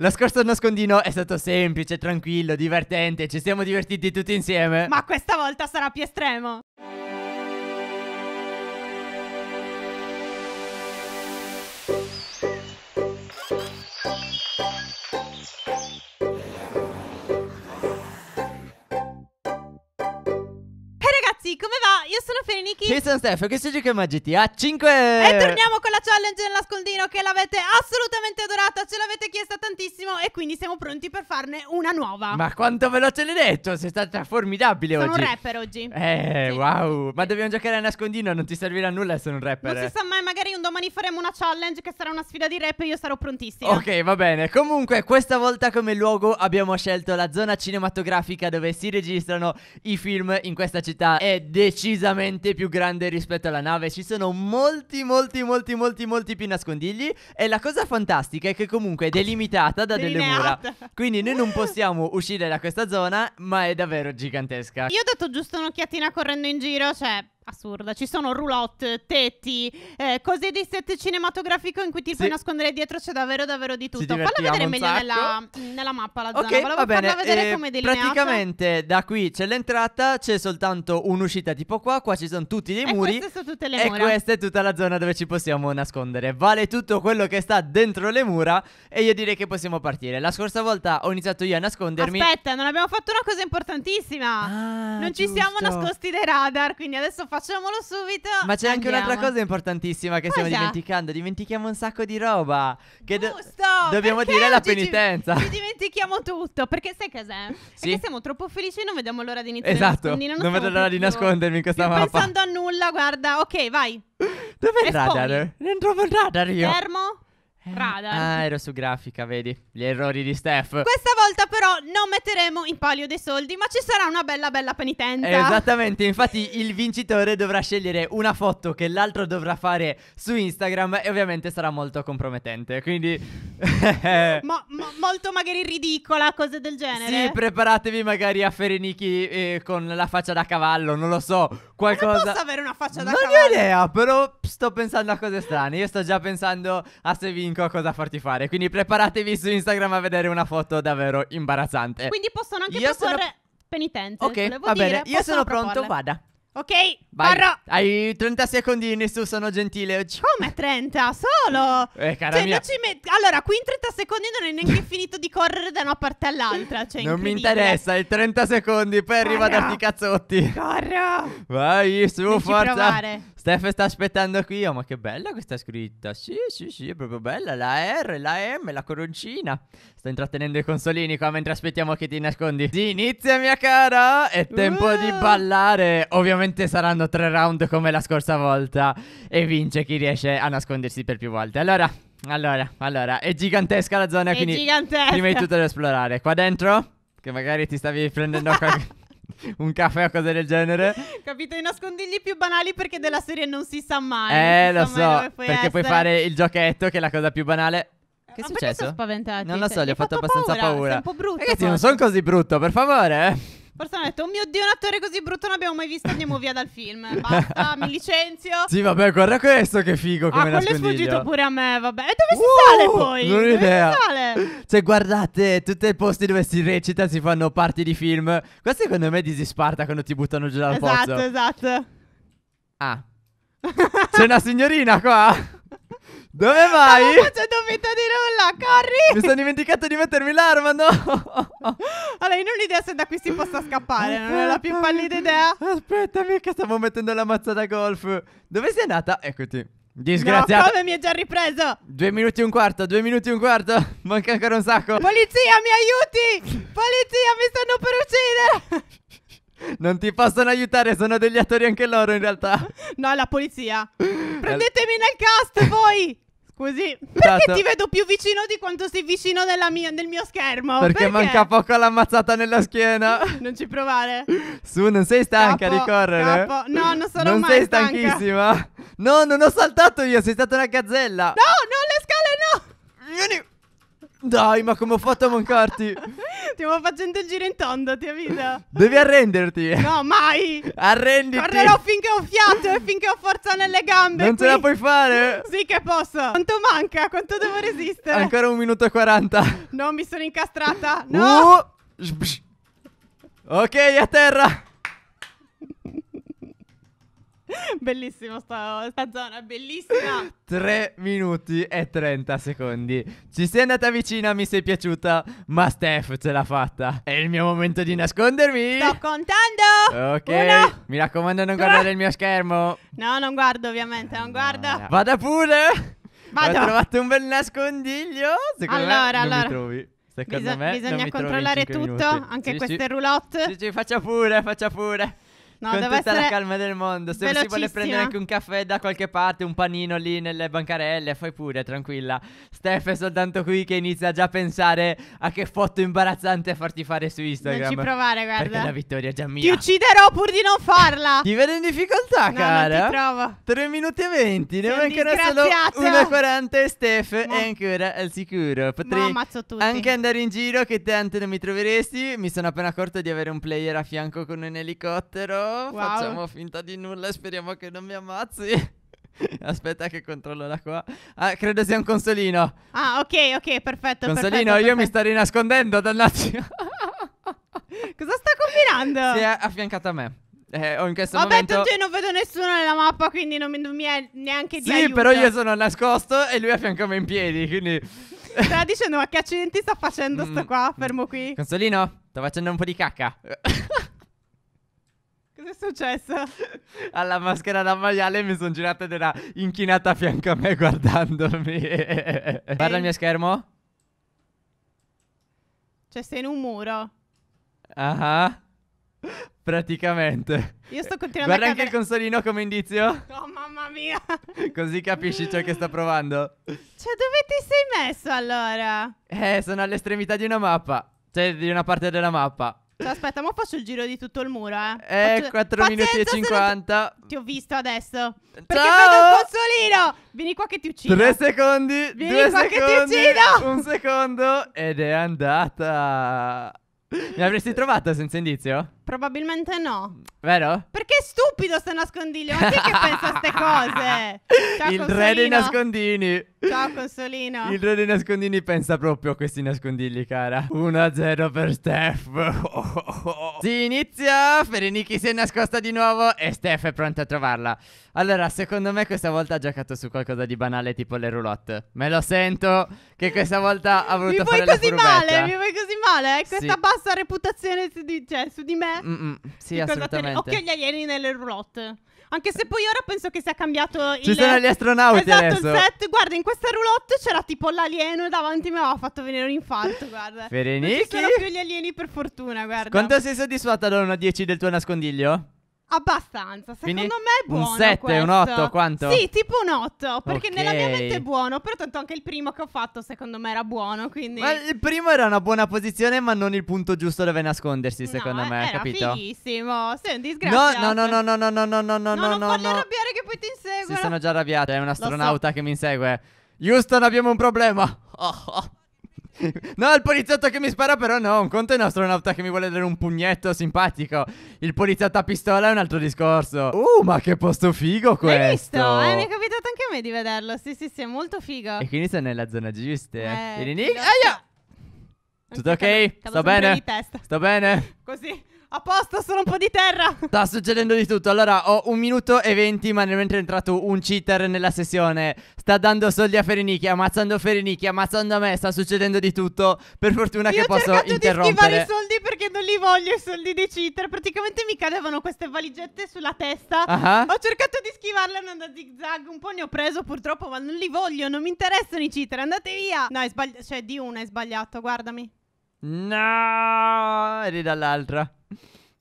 Lo scorso nascondino è stato semplice, tranquillo, divertente, ci siamo divertiti tutti insieme. Ma questa volta sarà più estremo. come va? Io sono Feniki. Io sono Stefano, che si giochiamo a GTA 5. E torniamo con la challenge nell'ascoldino che l'avete assolutamente adorata, ce l'avete chiesta tantissimo e quindi siamo pronti per farne una nuova. Ma quanto veloce l'hai detto, sei stata formidabile sono oggi. Sono un rapper oggi. Eh, sì. wow. Ma dobbiamo giocare a nascondino, non ti servirà nulla essere un rapper. Non si eh. sa mai, magari un domani faremo una challenge che sarà una sfida di rap e io sarò prontissimo. Ok, va bene. Comunque, questa volta come luogo abbiamo scelto la zona cinematografica dove si registrano i film in questa città e decisamente più grande rispetto alla nave Ci sono molti molti molti molti molti più nascondigli E la cosa fantastica è che comunque è delimitata da delle mura Quindi noi non possiamo uscire da questa zona ma è davvero gigantesca Io ho dato giusto un'occhiatina correndo in giro, cioè assurda. Ci sono roulotte, tetti, eh, cose di set cinematografico in cui ti sì. puoi nascondere dietro. C'è davvero, davvero di tutto. Falla vedere meglio nella, nella, mappa la okay, zona. Volevo va bene. farla vedere eh, come delineata. Praticamente da qui c'è l'entrata, c'è soltanto un'uscita tipo qua. Qua ci sono tutti dei muri. e tutte le mura. E questa è tutta la zona dove ci possiamo nascondere. Vale tutto quello che sta dentro le mura. E io direi che possiamo partire. La scorsa volta ho iniziato io a nascondermi. Aspetta, non abbiamo fatto una cosa importantissima. Ah, non ci giusto. siamo nascosti dai radar. Quindi adesso facciamolo subito. Ma c'è anche un'altra cosa importantissima che cosa? stiamo dimenticando. Dimentichiamo un sacco di roba. Che do- Giusto, dobbiamo dire la penitenza. Ci, ci, dimentichiamo tutto. Perché sai cos'è? Sì? Perché siamo troppo felici e non vediamo l'ora di iniziare. Esatto. Non, non vedo l'ora di nascondermi in questa Sto mappa. Non pensando a nulla, guarda. Ok, vai. Dove è il radar? Non trovo il radar io. Fermo. Eh, Radar. Ah, ero su grafica, vedi? Gli errori di Steph. Questa volta però non metteremo in palio dei soldi, ma ci sarà una bella bella penitenza. Esattamente, infatti il vincitore dovrà scegliere una foto che l'altro dovrà fare su Instagram e ovviamente sarà molto compromettente, quindi... mo- mo- molto magari ridicola, cose del genere. Sì, preparatevi magari a Ferenichi eh, con la faccia da cavallo, non lo so, qualcosa... Non posso avere una faccia da non cavallo? Non ho idea, però sto pensando a cose strane, io sto già pensando a se vince Minko cosa farti fare. Quindi preparatevi su Instagram a vedere una foto davvero imbarazzante. Quindi possono anche io proporre sono... penitenze. Ok, va dire. bene. Io sono proporle. pronto, vada. Ok, Vai. Hai 30 secondi, nessuno Sono Gentile. Come 30? Solo? Eh, cioè, cara cioè, Allora, qui in 30 secondi non hai neanche finito di correre da una parte all'altra. Cioè, non mi interessa, hai 30 secondi, poi Parro. arriva a darti i cazzotti. Corro. Vai, su, non forza. provare. Steph sta aspettando qui. Oh, ma che bella questa scritta. Sì, sì, sì, è proprio bella. La R, la M, la coroncina. Sto intrattenendo i consolini qua mentre aspettiamo che ti nascondi. Sì, inizia mia cara. È tempo uh. di ballare. Ovviamente saranno tre round come la scorsa volta. E vince chi riesce a nascondersi per più volte. Allora... Allora, allora, è gigantesca la zona, è quindi gigantesca. prima di tutto da esplorare. Qua dentro, che magari ti stavi prendendo qualche... un caffè o cose del genere. Capito? I nascondigli più banali perché della serie non si sa mai. Eh, lo so, puoi perché essere. puoi fare il giochetto che è la cosa più banale. Che è Ma successo? Sono spaventati. Non lo so, cioè, gli ho fatto, fatto abbastanza paura. paura. Sei un po' brutto. Ragazzi, non sono così brutto, per favore. Eh. Forse hanno detto, oh mio Dio, un attore così brutto non abbiamo mai visto, andiamo via dal film. Basta, mi licenzio. Sì, vabbè, guarda questo che figo come ah, quello nascondiglio. è sfuggito pure a me, vabbè. E dove si sale uh, poi? Non ho idea. sale? Cioè, guardate, tutti i posti dove si recita si fanno parti di film. Questo secondo me è di Sparta quando ti buttano giù dal esatto, pozzo. Esatto, esatto. Ah. C'è una signorina qua? Dove vai? Non facendo finta di nulla, corri! Mi sono dimenticato di mettermi l'arma, no! allora, io non ho idea se da qui si possa scappare, non ho la più pallida idea. Aspettami che stavo mettendo la mazza da golf. Dove sei andata? Eccoti. Disgraziato. No, come mi è già ripreso? Due minuti e un quarto, due minuti e un quarto. Manca ancora un sacco. Polizia, mi aiuti! Polizia, mi stanno per uccidere! Non ti possono aiutare, sono degli attori anche loro in realtà. No, la polizia. Prendetemi nel cast voi! Così. Esatto. Perché Tato. ti vedo più vicino di quanto sei vicino mia, nel mio schermo? Perché, Perché, manca poco l'ammazzata nella schiena. non ci provare. Su, non sei stanca capo, di correre? Capo. No, non sono non mai sei stanchissima? No, non ho saltato io, sei stata una gazzella. No, no, le scale no. Vieni. Dai, ma come ho fatto a mancarti? Stiamo facendo il giro in tondo, ti avviso. Devi arrenderti. No, mai. Arrenditi. Correrò finché ho fiato e finché ho forza nelle gambe. Non qui. ce la puoi fare. Sì che posso. Quanto manca? Quanto devo resistere? Ancora un minuto e 40. No, mi sono incastrata. No. Uh. Ok, a terra. Bellissima sta, sta zona, bellissima. 3 minuti e 30 secondi. Ci sei andata vicina, mi sei piaciuta, ma Steph ce l'ha fatta. È il mio momento di nascondermi. Sto contando. Ok. Uno. Mi raccomando non guardare il mio schermo. No, non guardo ovviamente, non guardo. Ah, vada pure. Vado. Ho trovato un bel nascondiglio. Secondo allora, me allora. mi trovi. Secondo Bis- me bisogna controllare tutto, minuti. anche sì, queste sì. roulotte. Sì, sì, faccia pure, faccia pure. No, con deve tutta la calma del mondo. Se si vuole prendere anche un caffè da qualche parte, un panino lì nelle bancarelle, fai pure, tranquilla. Steph è soltanto qui che inizia già a pensare a che foto imbarazzante farti fare su Instagram. Non ci provare, guarda. Perché la vittoria è già mia. Ti ucciderò pur di non farla. ti vedo in difficoltà, no, cara. Non ti trovo. 3 minuti e 20, ne mancano solo 1,40 e Steph Ma... è ancora al sicuro. Potrei anche andare in giro che tanto non mi troveresti. Mi sono appena accorto di avere un player a fianco con un elicottero wow. facciamo finta di nulla e speriamo che non mi ammazzi. Aspetta che controllo da qua. Ah, credo sia un consolino. Ah, ok, ok, perfetto. Consolino, perfetto, io perfetto. mi sto rinascondendo, dannati. Cosa sta combinando? Si è affiancata a me. Eh, ho in questo Vabbè, momento... tanto io non vedo nessuno nella mappa, quindi non mi, non mi è neanche di Sì, aiuto. però io sono nascosto e lui è a me in piedi, quindi... Stava dicendo, ma che accidenti sta facendo mm. sto qua? Fermo qui. Consolino, sto facendo un po' di cacca. Cosa è successo? Alla maschera da maiale mi sono girata ed era inchinata a fianco a me guardandomi. Guarda il mio schermo. Cioè sei in un muro. Ah. Praticamente. Io sto continuando Guarda a anche il consolino come indizio. Oh mamma mia. Così capisci ciò che sta provando. Cioè dove ti sei messo allora? Eh, sono all'estremità di una mappa. Cioè di una parte della mappa. Cioè, aspetta, ma faccio il giro di tutto il muro, eh. Eh, 4 Pazienza minuti e 50. Ti... ti... ho visto adesso. Perché Ciao! vedo un pozzolino! Vieni qua che ti uccido. 3 secondi. Vieni due qua secondi, che ti uccido. Un secondo ed è andata. Mi avresti trovata senza indizio? Probabilmente no. Vero? Perché è stupido sto nascondiglio? Ma chi è che pensa a ste cose? Ciao, Il Consolino. re dei nascondini. Ciao Consolino. Il re dei nascondini pensa proprio a questi nascondigli, cara. 1-0 per Steph. Si inizia. Ferenichi si è nascosta di nuovo e Steph è pronta a trovarla. Allora, secondo me questa volta ha giocato su qualcosa di banale tipo le roulotte. Me lo sento che questa volta ha voluto mi fare la furbetta. Mi vuoi così male? Mi vuoi così male? Questa sì. bassa reputazione su di, cioè, su di me Mm-mm, sì, assolutamente. Occhio agli alieni nelle roulotte. Anche se poi ora penso che sia cambiato il... Ci sono gli astronauti esatto, adesso. il set. Guarda, in questa roulotte c'era tipo l'alieno davanti a mi Ha fatto venire un infarto, guarda. Ferenichi. Non ci sono più gli alieni per fortuna, guarda. Quanto sei soddisfatta da una 10 del tuo nascondiglio? Abbastanza, secondo Quindi me è buono. Un 7, un 8, quanto? Sì, tipo un 8, perché okay. nella mia mente è buono, però tanto anche il primo che ho fatto secondo me era buono, quindi... Ma il primo era una buona posizione, ma non il punto giusto dove nascondersi, secondo no, me, eh, era capito? Bellissimo. sei un disgraziato. No, no, no, no, no, no, no, no, no, no, non no, farle no. arrabbiare che poi ti inseguono. Si sono già arrabbiate, è un astronauta so. che mi insegue. Houston, abbiamo un problema. Oh, oh. No, il poliziotto che mi spara però no, un conto è un astronauta che mi vuole dare un pugnetto simpatico. Il poliziotto a pistola è un altro discorso. Uh, ma che posto figo questo. L'hai visto? Eh, mi è capitato anche a me di vederlo. Sì, sì, sì, è molto figo. E quindi sei nella zona giusta. Eh, Vieni Aia! Tutto ok? Sto bene? Sto bene? Così. A posto, sono un po' di terra. Sta succedendo di tutto. Allora, ho un minuto e venti, ma nel mentre è entrato un cheater nella sessione. Sta dando soldi a Ferinicchi, ammazzando Ferinicchi, ammazzando me. Sta succedendo di tutto. Per fortuna Io che posso interrompere. Io ho di schivare i soldi perché non li voglio i soldi dei cheater. Praticamente mi cadevano queste valigette sulla testa. Uh -huh. Ho cercato di schivarle andando a zigzag. Un po' ne ho preso purtroppo, ma non li voglio. Non mi interessano i cheater. Andate via. No, è sbagliato. Cioè, di una è sbagliato. Guardami. No, eri dall'altra.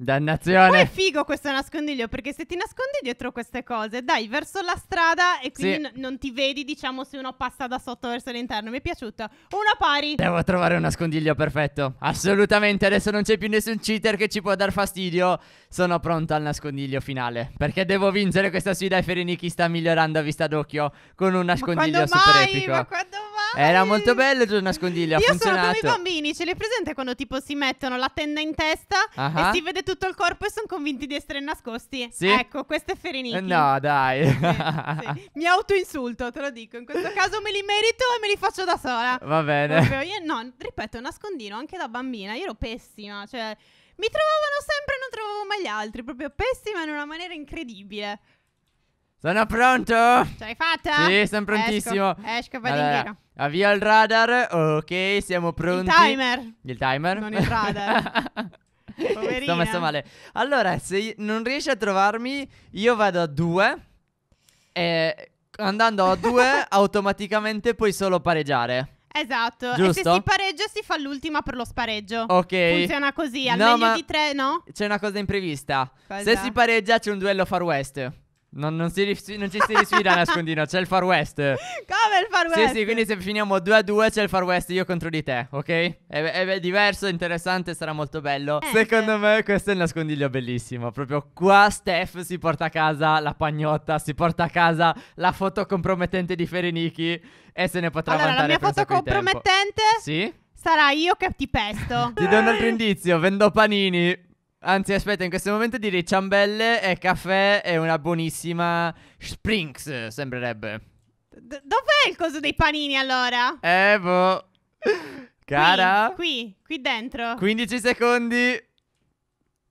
Dannazione. Poi è figo questo nascondiglio perché se ti nascondi dietro queste cose, dai verso la strada e quindi sì. n- non ti vedi, diciamo, se uno passa da sotto verso l'interno. Mi è piaciuto. Una pari. Devo trovare un nascondiglio perfetto. Assolutamente, adesso non c'è più nessun cheater che ci può dar fastidio. Sono pronto al nascondiglio finale perché devo vincere questa sfida e Fereniki sta migliorando a vista d'occhio con un nascondiglio ma super mai? epico. Ma quando mai? Era ehm, molto bello il nascondiglio. Io funzionato. sono come i bambini, ce li presente quando tipo si mettono la tenda in testa uh-huh. e si vede tutto il corpo e sono convinti di essere nascosti. Sì. Ecco, questo è Fereniti. No, dai. Sì, sì. Mi autoinsulto, te lo dico. In questo caso me li merito e me li faccio da sola. Va bene. Proprio io no, ripeto, nascondino anche da bambina, io ero pessima, cioè mi trovavano sempre e non trovavo mai gli altri, proprio pessima in una maniera incredibile. Sono pronto? Ce l'hai fatta? Sì, sono prontissimo. Esco, esco allora, Avvio il radar. Ok, siamo pronti. Il timer. Il timer? Non il radar. Poverina. Sto messo male. Allora, se non riesci a trovarmi, io vado a due. E andando a due, automaticamente puoi solo pareggiare. Esatto. Giusto? E se si pareggia, si fa l'ultima per lo spareggio. Ok. Funziona così. Al no, meglio di tre, no? C'è una cosa imprevista. Cosa? Se si pareggia, c'è un duello far west. Non, non, si, non ci si risfida nascondino, c'è il Far West. Come il Far West? Sì, sì, quindi se finiamo 2 a 2 c'è il Far West, io contro di te, ok? È, è, è diverso, interessante, sarà molto bello. Eh, Secondo eh. me questo è il nascondiglio bellissimo. Proprio qua Steph si porta a casa la pagnotta, si porta a casa la foto compromettente di Ferenichi e se ne potrà allora, vantare Allora, la mia foto compromettente? Sì? Sarà io che ti pesto. ti do un altro indizio, vendo panini. Anzi, aspetta, in questo momento direi ciambelle e caffè e una buonissima Springs, sembrerebbe. D- dov'è il coso dei panini allora? Eh, boh. Cara. Qui, qui, qui dentro. 15 secondi.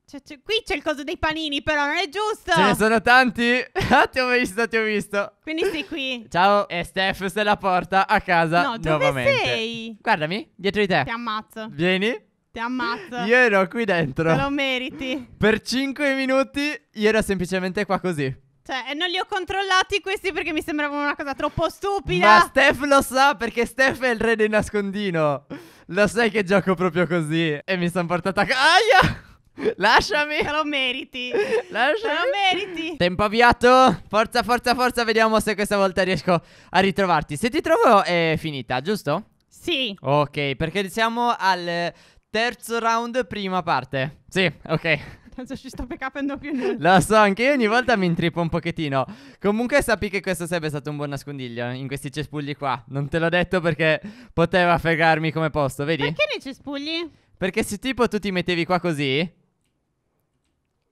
C'è, c'è, qui c'è il coso dei panini, però non è giusto. Ce ne sono tanti. Ah, ti ho visto, ti ho visto. Quindi sei qui. Ciao, e Steph se la porta a casa. No, dove nuovamente. sei? Guardami, dietro di te. Ti ammazzo. Vieni te ammazzo. Io ero qui dentro. Te lo meriti. Per 5 minuti io ero semplicemente qua così. Cioè, non li ho controllati questi perché mi sembrava una cosa troppo stupida. Ma Steph lo sa perché Steph è il re del nascondino. Lo sai che gioco proprio così. E mi sono portata a Aia! Lasciami! Te lo meriti! Lasciami! Te lo meriti! Tempo avviato! Forza, forza, forza! Vediamo se questa volta riesco a ritrovarti. Se ti trovo è finita, giusto? Sì. Ok, perché siamo al Terzo round, prima parte. Sì, ok. Non ci sto capendo più niente. Lo so, anche io ogni volta mi intrippo un pochettino. Comunque sappi che questo sarebbe stato un buon nascondiglio in questi cespugli qua. Non te l'ho detto perché poteva fregarmi come posto, vedi? Perché nei cespugli? Perché se tipo tu ti mettevi qua così...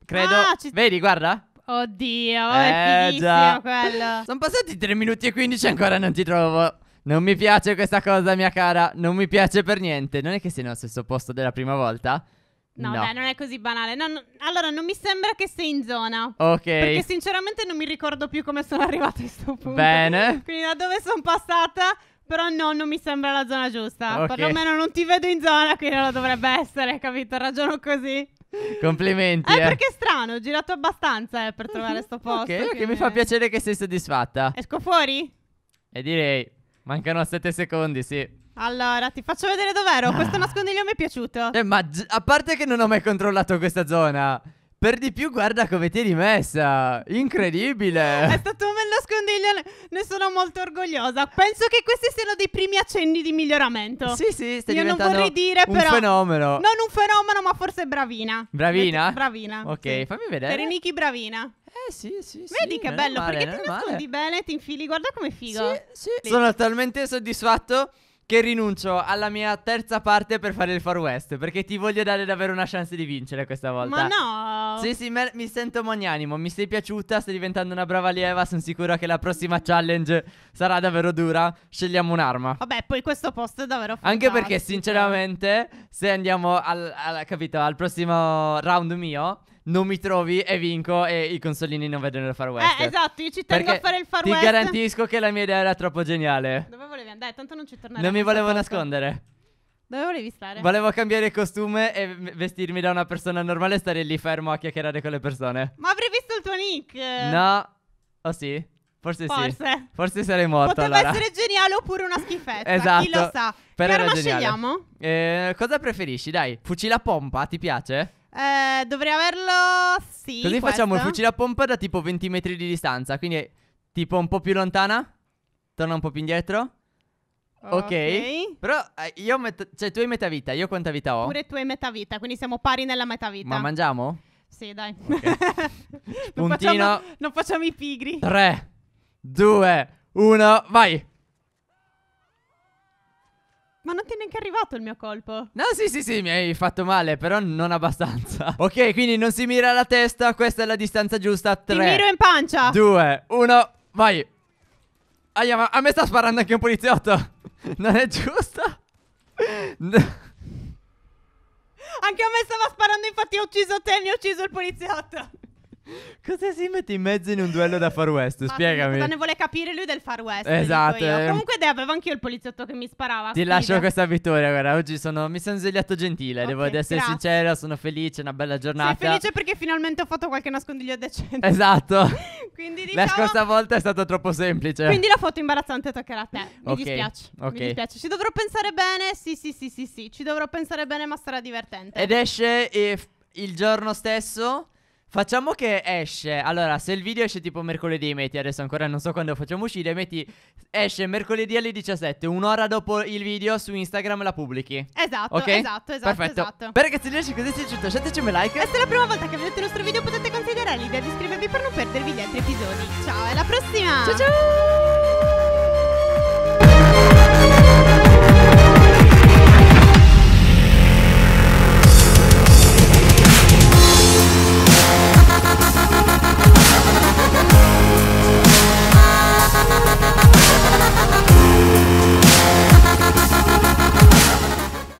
Credo... Ah, ci... Vedi, guarda. Oddio, eh, è fighissimo quello. Sono passati 3 minuti e 15 e ancora non ti trovo. Non mi piace questa cosa, mia cara. Non mi piace per niente. Non è che sei nello stesso posto della prima volta? No, no. Beh, non è così banale. No, allora, non mi sembra che sei in zona. Ok. Perché sinceramente non mi ricordo più come sono arrivata a questo punto. Bene. Quindi da dove sono passata? Però no, non mi sembra la zona giusta. Okay. Perlomeno non ti vedo in zona, quindi non dovrebbe essere, capito? Ragiono così. Complimenti. Eh, eh, perché è strano, ho girato abbastanza eh, per trovare mhm. sto posto. Ok, quindi... che mi fa eh. piacere che sei soddisfatta. Esco fuori? E direi... Mancano 7 secondi, sì. Allora, ti faccio vedere dov'ero. Ah. Questo nascondiglio mi è piaciuto. Eh, ma a parte che non ho mai controllato questa zona. Per di più, guarda come ti è rimessa. Incredibile. È stato un bel nascondiglio. Ne sono molto orgogliosa. Penso che questi siano dei primi accenni di miglioramento. Sì, sì, stai Io non vorrei dire, un però. fenomeno. Non un fenomeno, ma forse bravina. Bravina? Bravina. Ok, sì. fammi vedere. Per i Niki, bravina. Eh sì, sì, sì. Vedi che bello, male, perché ti nascondi bene, ti infili, guarda come figo. Sì, sì. Sono talmente soddisfatto che rinuncio alla mia terza parte per fare il Far West, perché ti voglio dare davvero una chance di vincere questa volta. Ma no! Sì, sì, me, mi sento magnanimo, mi sei piaciuta, stai diventando una brava lieva, sono sicuro che la prossima challenge sarà davvero dura, scegliamo un'arma. Vabbè, poi questo posto è davvero fantastico. Anche perché, sinceramente, se andiamo al, al, capito, al prossimo round mio non mi trovi e vinco e i consolini non vedono il Far eh, West. Eh, esatto, io ci tengo Perché a fare il Far ti West. Ti garantisco che la mia idea era troppo geniale. Dove volevi andare? Tanto non ci tornare. Non mi volevo posto. nascondere. Dove volevi stare? Volevo cambiare costume e vestirmi da una persona normale e stare lì fermo a chiacchierare con le persone. Ma avrei visto il tuo nick? No. Oh sì? Forse, Forse. sì. Forse sarei morto. Potrebbe allora. essere geniale oppure una schifezza. esatto. Chi lo esatto. sa. Però Chiara, ma geniale. scegliamo. Eh, cosa preferisci? Dai, fucile a pompa, ti piace? Eh, dovrei averlo. Sì. Così questo. facciamo il fucile a pompa da tipo 20 metri di distanza. Quindi tipo un po' più lontana. Torna un po' più indietro. Ok. okay. Però eh, io metto. Cioè, tu hai metà vita. Io quanta vita ho? Pure tu hai metà vita. Quindi siamo pari nella metà vita. Ma mangiamo? Sì, dai. Okay. non Facciamo, non facciamo i pigri. 3, 2, 1, vai. Ma non ti è neanche arrivato il mio colpo. No, sì, sì, sì, mi hai fatto male, però non abbastanza. Ok, quindi non si mira alla testa, questa è la distanza giusta. 3, ti miro in pancia. 2, 1, vai. Aia, ma a me sta sparando anche un poliziotto. Non è giusto. No. Anche a me stava sparando, infatti ho ucciso te e mi ho ucciso il poliziotto. Cosa si mette in mezzo in un duello da Far West? Ma Spiegami. Cosa ne vuole capire lui del Far West? Esatto. Eh, Comunque, de, avevo anch'io il poliziotto che mi sparava. Ti lascio questa vittoria. Guarda, oggi sono, mi sono svegliato gentile. Okay, devo essere grazie. sincera, sono felice. Una bella giornata. Sono felice perché finalmente ho fatto qualche nascondiglio decente. Esatto. Quindi diciamo... La scorsa volta è stato troppo semplice. Quindi la foto imbarazzante toccherà a te. Mi okay, dispiace. Okay. Mi dispiace. Ci dovrò pensare bene. Sì, sì, sì, sì, sì. Ci dovrò pensare bene, ma sarà divertente. Ed esce. E eh, il giorno stesso Facciamo che esce. Allora, se il video esce tipo mercoledì, metti adesso ancora non so quando lo facciamo uscire, metti esce mercoledì alle 17, un'ora dopo il video su Instagram la pubblichi. Esatto, okay? esatto, esatto. Perfetto. Esatto. Beh, ragazzi, se così si è piaciuto, lasciateci un like. E se è la prima volta che vedete il nostro video potete considerare l'idea di iscrivervi per non perdervi gli altri episodi. Ciao, alla prossima! Ciao ciao!